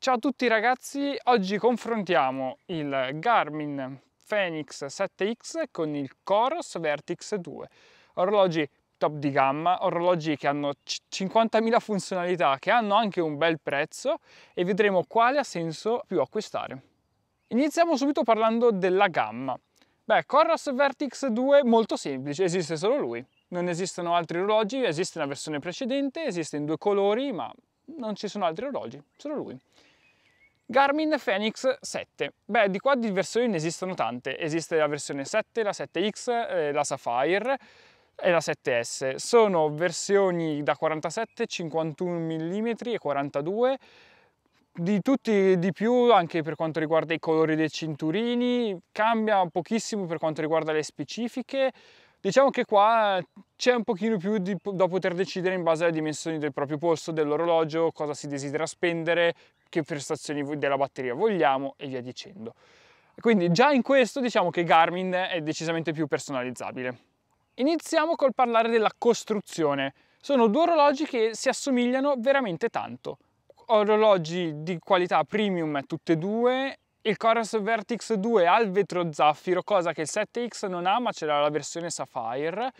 Ciao a tutti ragazzi, oggi confrontiamo il Garmin Fenix 7X con il Coros Vertix 2, orologi top di gamma, orologi che hanno 50.000 funzionalità, che hanno anche un bel prezzo e vedremo quale ha senso più acquistare. Iniziamo subito parlando della gamma. Beh, Coros Vertix 2 è molto semplice, esiste solo lui. Non esistono altri orologi, esiste una versione precedente, esiste in due colori, ma non ci sono altri orologi, solo lui. Garmin Fenix 7. Beh, di qua di versioni ne esistono tante. Esiste la versione 7, la 7X, eh, la Sapphire e la 7S. Sono versioni da 47, 51 mm e 42 di tutti di più anche per quanto riguarda i colori dei cinturini, cambia pochissimo per quanto riguarda le specifiche, Diciamo che qua c'è un pochino più di, da poter decidere in base alle dimensioni del proprio posto, dell'orologio, cosa si desidera spendere, che prestazioni della batteria vogliamo e via dicendo. Quindi già in questo diciamo che Garmin è decisamente più personalizzabile. Iniziamo col parlare della costruzione. Sono due orologi che si assomigliano veramente tanto. Orologi di qualità premium tutte e due, il Coras Vertix 2 al vetro zaffiro, cosa che il 7X non ha ma ce l'ha la versione Sapphire.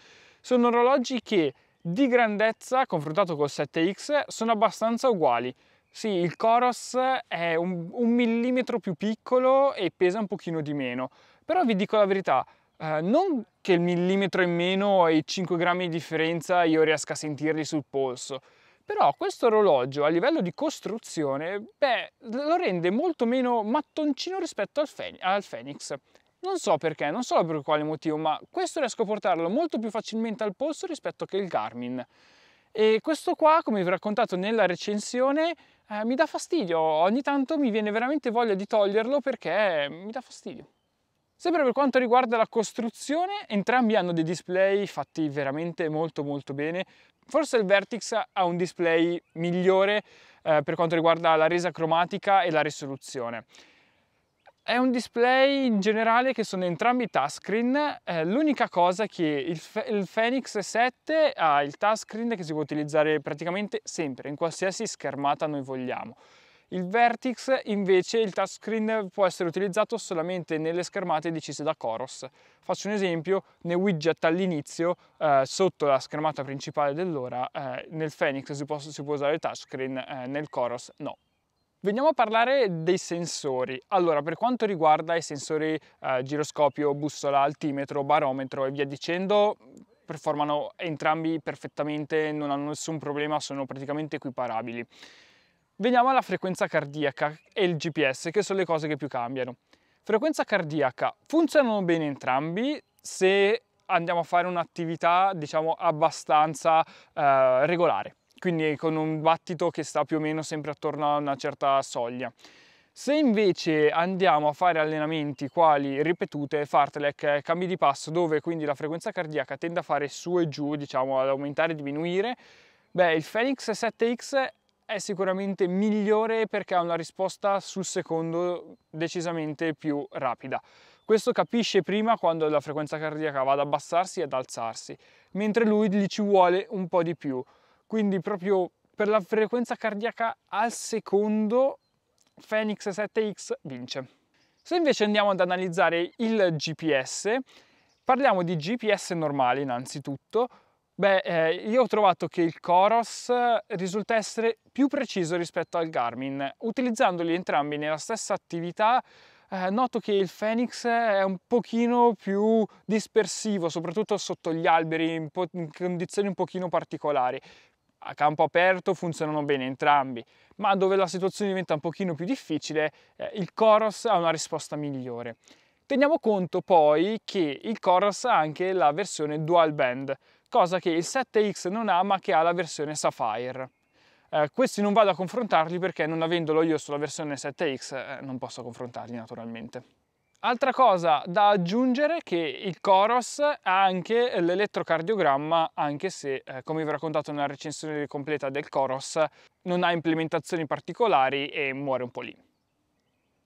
Sono orologi che di grandezza, confrontato col 7X, sono abbastanza uguali. Sì, il Coros è un, un millimetro più piccolo e pesa un pochino di meno, però vi dico la verità, eh, non che il millimetro in meno e i 5 grammi di differenza io riesca a sentirli sul polso, però questo orologio a livello di costruzione beh, lo rende molto meno mattoncino rispetto al, Fen al Fenix. Non so perché, non so per quale motivo, ma questo riesco a portarlo molto più facilmente al polso rispetto che il Garmin. E questo qua, come vi ho raccontato nella recensione, eh, mi dà fastidio. Ogni tanto mi viene veramente voglia di toglierlo perché mi dà fastidio. Sempre per quanto riguarda la costruzione, entrambi hanno dei display fatti veramente molto molto bene. Forse il Vertix ha un display migliore eh, per quanto riguarda la resa cromatica e la risoluzione. È un display in generale che sono entrambi touchscreen, eh, l'unica cosa che il, il, Phoenix 7 ha il touchscreen che si può utilizzare praticamente sempre, in qualsiasi schermata noi vogliamo. Il Vertix invece il touchscreen può essere utilizzato solamente nelle schermate decise da Coros. Faccio un esempio, nei widget all'inizio, eh, sotto la schermata principale dell'ora, eh, nel Phoenix si può, si può, usare il touchscreen, eh, nel Coros no. Veniamo a parlare dei sensori. Allora, per quanto riguarda i sensori eh, giroscopio, bussola, altimetro, barometro e via dicendo, performano entrambi perfettamente, non hanno nessun problema, sono praticamente equiparabili. Veniamo alla frequenza cardiaca e il GPS, che sono le cose che più cambiano. Frequenza cardiaca, funzionano bene entrambi se andiamo a fare un'attività diciamo abbastanza eh, regolare, quindi con un battito che sta più o meno sempre attorno a una certa soglia. Se invece andiamo a fare allenamenti quali ripetute, fartlek, cambi di passo, dove quindi la frequenza cardiaca tende a fare su e giù, diciamo ad aumentare e diminuire, beh il Fenix 7X è sicuramente migliore perché ha una risposta sul secondo decisamente più rapida. Questo capisce prima quando la frequenza cardiaca va ad abbassarsi e ad alzarsi, mentre lui gli ci vuole un po' di più. Quindi proprio per la frequenza cardiaca al secondo Fenix 7X vince. Se invece andiamo ad analizzare il GPS, parliamo di GPS normale innanzitutto, Beh, eh, io ho trovato che il Coros risulta essere più preciso rispetto al Garmin. Utilizzandoli entrambi nella stessa attività, eh, noto che il Phoenix è un pochino più dispersivo, soprattutto sotto gli alberi, in, in condizioni un pochino particolari. A campo aperto funzionano bene entrambi, ma dove la situazione diventa un pochino più difficile, eh, il Coros ha una risposta migliore. Teniamo conto poi che il Coros ha anche la versione dual band, cosa che il 7X non ha ma che ha la versione Sapphire. Eh, questi non vado a confrontarli perché non avendolo io sulla versione 7X eh, non posso confrontarli naturalmente. Altra cosa da aggiungere è che il Coros ha anche l'elettrocardiogramma, anche se, eh, come vi ho raccontato nella recensione completa del Coros, non ha implementazioni particolari e muore un po' lì.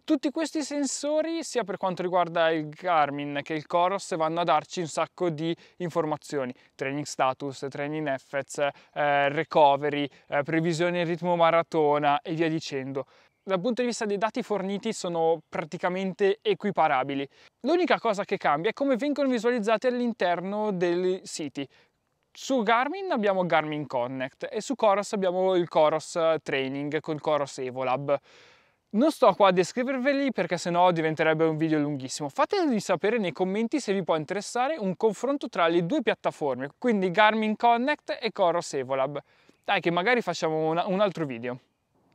Tutti questi sensori, sia per quanto riguarda il Garmin che il Coros, vanno a darci un sacco di informazioni, training status, training efforts, eh, recovery, eh, previsione ritmo maratona e via dicendo dal punto di vista dei dati forniti sono praticamente equiparabili. L'unica cosa che cambia è come vengono visualizzati all'interno dei siti. Su Garmin abbiamo Garmin Connect e su Coros abbiamo il Coros Training con Coros Evolab. Non sto qua a descriverveli perché sennò diventerebbe un video lunghissimo. Fatemi sapere nei commenti se vi può interessare un confronto tra le due piattaforme, quindi Garmin Connect e Coros Evolab. Dai che magari facciamo una, un altro video.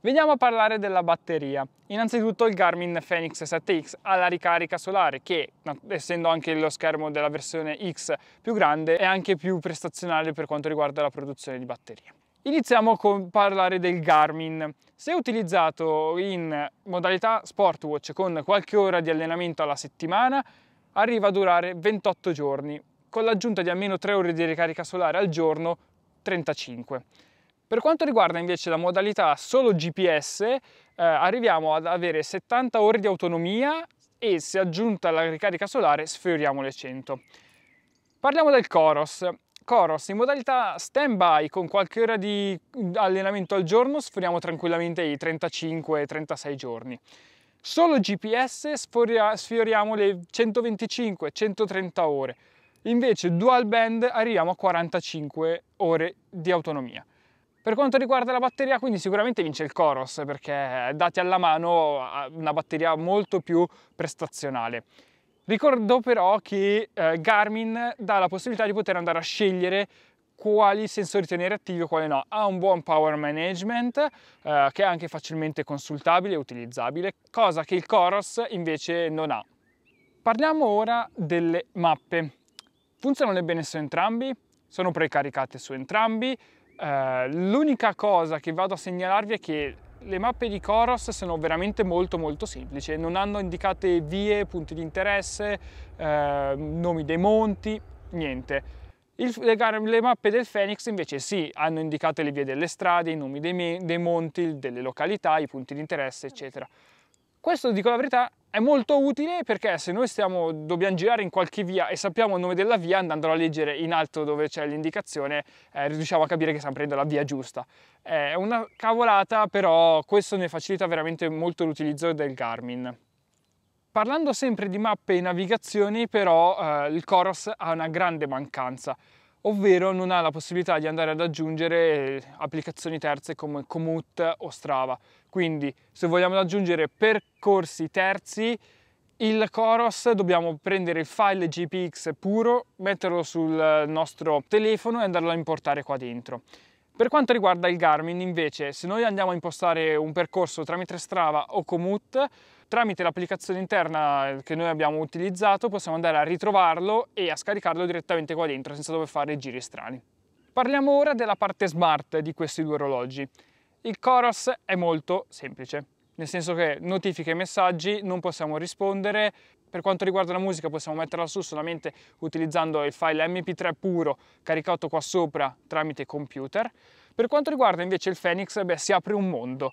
Veniamo a parlare della batteria. Innanzitutto il Garmin Fenix 7X ha la ricarica solare che, essendo anche lo schermo della versione X più grande, è anche più prestazionale per quanto riguarda la produzione di batteria. Iniziamo a parlare del Garmin. Se utilizzato in modalità Sportwatch con qualche ora di allenamento alla settimana, arriva a durare 28 giorni, con l'aggiunta di almeno 3 ore di ricarica solare al giorno, 35. Per quanto riguarda invece la modalità solo GPS, eh, arriviamo ad avere 70 ore di autonomia e se aggiunta la ricarica solare sfioriamo le 100. Parliamo del Coros. Coros in modalità stand-by con qualche ora di mm, allenamento al giorno sforiamo tranquillamente i 35-36 giorni. Solo GPS sfioriamo le 125-130 ore, invece dual band arriviamo a 45 ore di autonomia. Per quanto riguarda la batteria, quindi sicuramente vince il Coros perché dati alla mano ha una batteria molto più prestazionale. Ricordo però che eh, Garmin dà la possibilità di poter andare a scegliere quali sensori tenere attivi e quali no. Ha un buon power management eh, che è anche facilmente consultabile e utilizzabile, cosa che il Coros invece non ha. Parliamo ora delle mappe. Funzionano bene su entrambi, sono precaricate su entrambi. Eh, l'unica cosa che vado a segnalarvi è che le mappe di Coros sono veramente molto molto semplici, non hanno indicate vie, punti di interesse, eh, nomi dei monti, niente. Il, le, le, mappe del Phoenix invece sì, hanno indicato le vie delle strade, i nomi dei, dei monti, delle località, i punti di interesse, eccetera. Questo, dico la verità, è molto utile perché se noi stiamo, dobbiamo girare in qualche via e sappiamo il nome della via, andando a leggere in alto dove c'è l'indicazione, eh, riusciamo a capire che stiamo prendendo la via giusta. Eh, è una cavolata, però questo ne facilita veramente molto l'utilizzo del Garmin. Parlando sempre di mappe e navigazioni, però eh, il Coros ha una grande mancanza ovvero non ha la possibilità di andare ad aggiungere eh, applicazioni terze come Komoot o Strava. Quindi se vogliamo aggiungere percorsi terzi, il Coros dobbiamo prendere il file GPX puro, metterlo sul eh, nostro telefono e andarlo a importare qua dentro. Per quanto riguarda il Garmin invece, se noi andiamo a impostare un percorso tramite Strava o Komoot, Tramite l'applicazione interna eh, che noi abbiamo utilizzato possiamo andare a ritrovarlo e a scaricarlo direttamente qua dentro senza dover fare giri strani. Parliamo ora della parte smart di questi due orologi. Il Coros è molto semplice, nel senso che notifiche e messaggi non possiamo rispondere, per quanto riguarda la musica possiamo metterla su solamente utilizzando il file mp3 puro caricato qua sopra tramite computer. Per quanto riguarda invece il Phoenix, beh, si apre un mondo.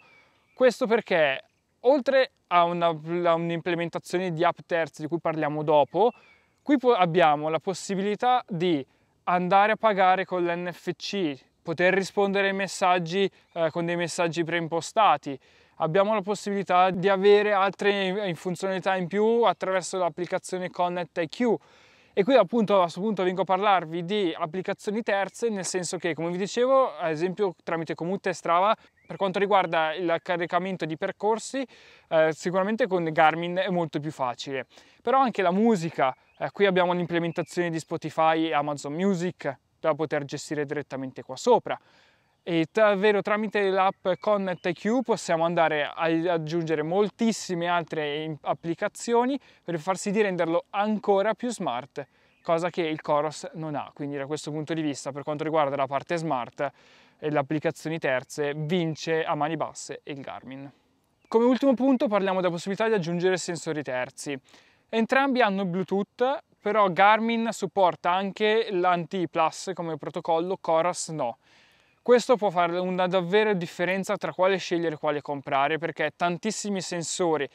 Questo perché oltre a, una, a un'implementazione di app terzi di cui parliamo dopo, qui abbiamo la possibilità di andare a pagare con l'NFC, poter rispondere ai messaggi eh, con dei messaggi preimpostati, abbiamo la possibilità di avere altre funzionalità in più attraverso l'applicazione Connect IQ. E qui appunto a questo punto vengo a parlarvi di applicazioni terze, nel senso che come vi dicevo, ad esempio tramite Commute e Strava per quanto riguarda il caricamento di percorsi, eh, sicuramente con Garmin è molto più facile, però anche la musica, eh, qui abbiamo l'implementazione di Spotify e Amazon Music da poter gestire direttamente qua sopra e davvero tramite l'app ConnectIQ possiamo andare ad aggiungere moltissime altre applicazioni per farsi di renderlo ancora più smart, cosa che il Coros non ha, quindi da questo punto di vista per quanto riguarda la parte smart e le applicazioni terze, vince a mani basse il Garmin. Come ultimo punto parliamo della possibilità di aggiungere sensori terzi. Entrambi hanno Bluetooth, però Garmin supporta anche l'Anti Plus come protocollo, Coras no. Questo può fare una davvero differenza tra quale scegliere e quale comprare perché tantissimi sensori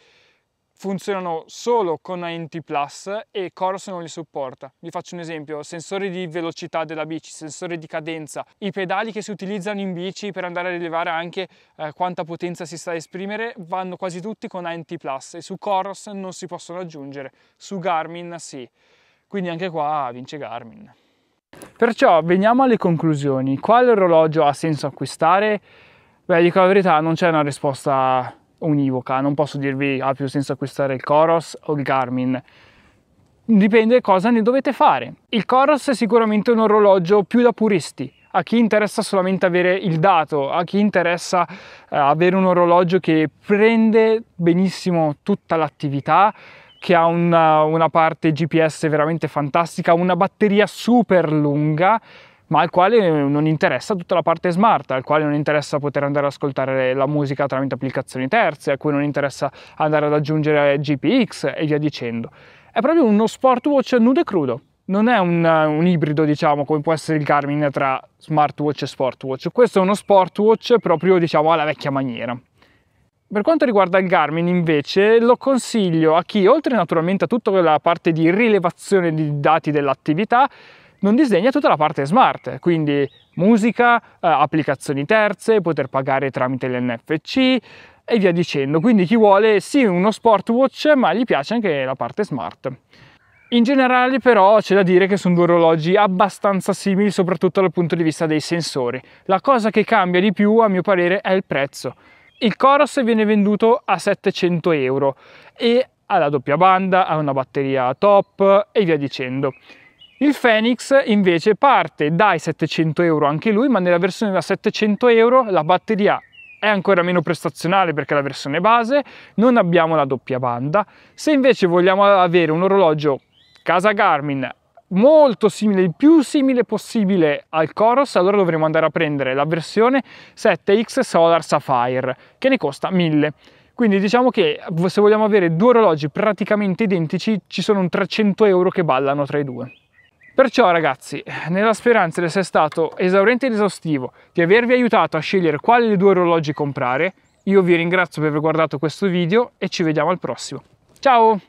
funzionano solo con ANT Plus e Coros non li supporta. Vi faccio un esempio, sensore di velocità della bici, sensore di cadenza, i pedali che si utilizzano in bici per andare a rilevare anche eh, quanta potenza si sta a esprimere vanno quasi tutti con ANT Plus e su Coros non si possono aggiungere, su Garmin sì. Quindi anche qua vince Garmin. Perciò veniamo alle conclusioni. Quale orologio ha senso acquistare? Beh, dico la verità, non c'è una risposta univoca, non posso dirvi ha più senso acquistare il Coros o il Garmin. Dipende cosa ne dovete fare. Il Coros è sicuramente un orologio più da puristi, a chi interessa solamente avere il dato, a chi interessa eh, avere un orologio che prende benissimo tutta l'attività, che ha una, una parte GPS veramente fantastica, una batteria super lunga, ma al quale non interessa tutta la parte smart, al quale non interessa poter andare ad ascoltare la musica tramite applicazioni terze, a cui non interessa andare ad aggiungere GPX e via dicendo. È proprio uno smartwatch nudo e crudo. Non è un, un ibrido, diciamo, come può essere il Garmin tra smartwatch e sportwatch. Questo è uno sportwatch proprio, diciamo, alla vecchia maniera. Per quanto riguarda il Garmin invece lo consiglio a chi oltre naturalmente a tutta la parte di rilevazione di dati dell'attività non disdegna tutta la parte smart, quindi musica, eh, applicazioni terze, poter pagare tramite l'NFC e via dicendo. Quindi chi vuole sì uno sportwatch, ma gli piace anche la parte smart. In generale però c'è da dire che sono due orologi abbastanza simili soprattutto dal punto di vista dei sensori. La cosa che cambia di più a mio parere è il prezzo. Il Coros viene venduto a 700 euro e ha la doppia banda, ha una batteria top e via dicendo. Il Fenix invece parte dai 700 euro anche lui, ma nella versione da 700 euro la batteria è ancora meno prestazionale perché è la versione base, non abbiamo la doppia banda. Se invece vogliamo avere un orologio casa Garmin molto simile, il più simile possibile al Coros, allora dovremo andare a prendere la versione 7X Solar Sapphire, che ne costa 1000. Quindi diciamo che se vogliamo avere due orologi praticamente identici, ci sono un 300 euro che ballano tra i due. Perciò ragazzi, nella speranza di essere stato esaurente ed esaustivo, di avervi aiutato a scegliere quali dei due orologi comprare, io vi ringrazio per aver guardato questo video e ci vediamo al prossimo. Ciao!